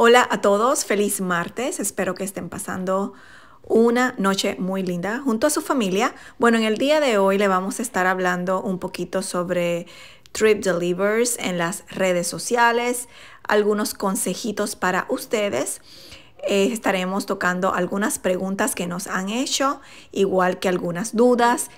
Hola a todos, feliz martes, espero que estén pasando una noche muy linda junto a su familia. Bueno, en el día de hoy le vamos a estar hablando un poquito sobre trip delivers en las redes sociales, algunos consejitos para ustedes. Eh, estaremos tocando algunas preguntas que nos han hecho, igual que algunas dudas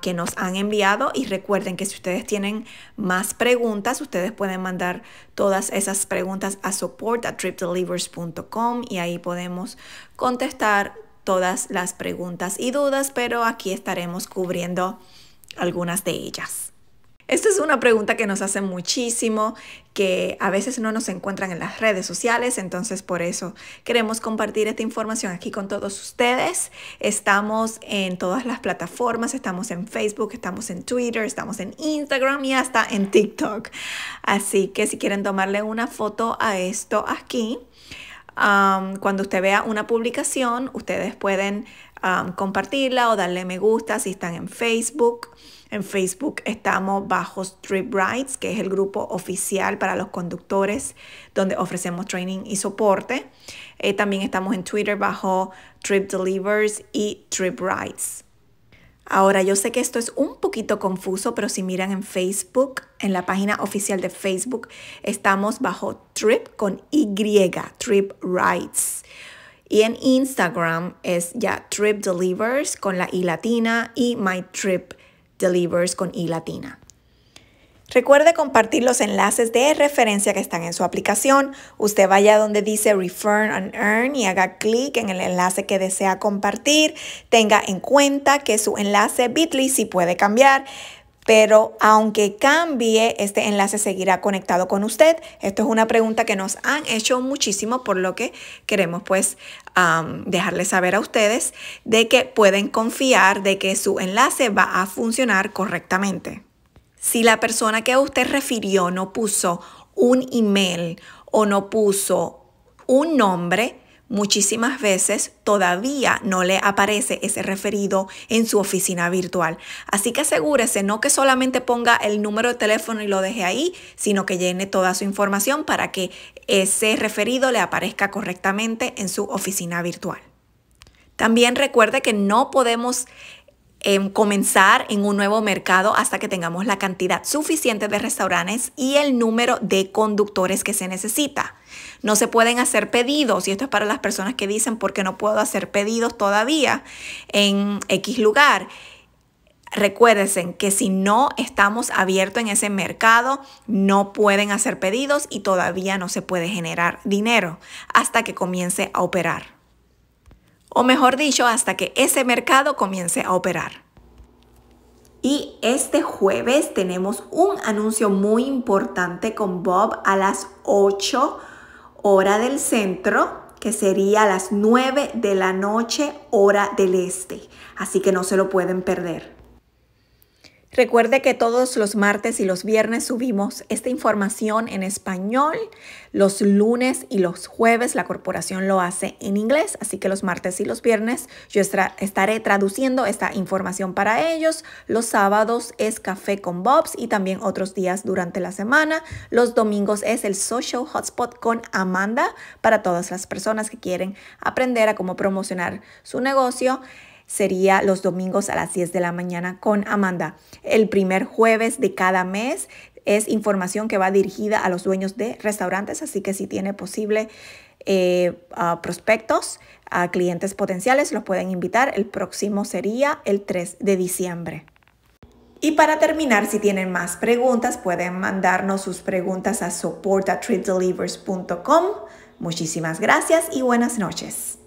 que nos han enviado y recuerden que si ustedes tienen más preguntas, ustedes pueden mandar todas esas preguntas a support.tripdelivers.com y ahí podemos contestar todas las preguntas y dudas, pero aquí estaremos cubriendo algunas de ellas. Esta es una pregunta que nos hacen muchísimo, que a veces no nos encuentran en las redes sociales, entonces por eso queremos compartir esta información aquí con todos ustedes. Estamos en todas las plataformas, estamos en Facebook, estamos en Twitter, estamos en Instagram y hasta en TikTok. Así que si quieren tomarle una foto a esto aquí, cuando usted vea una publicación, ustedes pueden compartirla o darle me gusta si están en Facebook. En Facebook estamos bajo Strip Rides, que es el grupo oficial para los conductores, donde ofrecemos training y soporte. Eh, también estamos en Twitter bajo Trip Delivers y Trip Ahora, yo sé que esto es un poquito confuso, pero si miran en Facebook, en la página oficial de Facebook, estamos bajo Trip con Y, Trip Rights. Y en Instagram es ya Trip Delivers con la I latina y My Trip Delivers con I latina. Recuerde compartir los enlaces de referencia que están en su aplicación. Usted vaya donde dice Refer and Earn y haga clic en el enlace que desea compartir. Tenga en cuenta que su enlace Bitly sí puede cambiar pero aunque cambie, este enlace seguirá conectado con usted. Esto es una pregunta que nos han hecho muchísimo, por lo que queremos pues dejarles saber a ustedes de que pueden confiar de que su enlace va a funcionar correctamente. Si la persona que usted refirió no puso un email o no puso un nombre, muchísimas veces todavía no le aparece ese referido en su oficina virtual. Así que asegúrese no que solamente ponga el número de teléfono y lo deje ahí, sino que llene toda su información para que ese referido le aparezca correctamente en su oficina virtual. También recuerde que no podemos Em, comenzar en un nuevo mercado hasta que tengamos la cantidad suficiente de restaurantes y el número de conductores que se necesita. No se pueden hacer pedidos, y esto es para las personas que dicen, porque no puedo hacer pedidos todavía en X lugar. Recuérdense que si no estamos abiertos en ese mercado, no pueden hacer pedidos y todavía no se puede generar dinero hasta que comience a operar o mejor dicho, hasta que ese mercado comience a operar. Y este jueves tenemos un anuncio muy importante con Bob a las 8 hora del centro, que sería a las 9 de la noche hora del este. Así que no se lo pueden perder. Recuerde que todos los martes y los viernes subimos esta información en español. Los lunes y los jueves la corporación lo hace en inglés, así que los martes y los viernes yo estaré traduciendo esta información para ellos. Los sábados es café con Bobs y también otros días durante la semana. Los domingos es el social hotspot con Amanda para todas las personas que quieren aprender a cómo promocionar su negocio sería los domingos a las 10 de la mañana con Amanda. El primer jueves de cada mes es información que va dirigida a los dueños de restaurantes, así que si tiene posible eh, prospectos, a clientes potenciales, los pueden invitar. El próximo sería el 3 de diciembre. Y para terminar, si tienen más preguntas, pueden mandarnos sus preguntas a support.treatdelivers.com. Muchísimas gracias y buenas noches.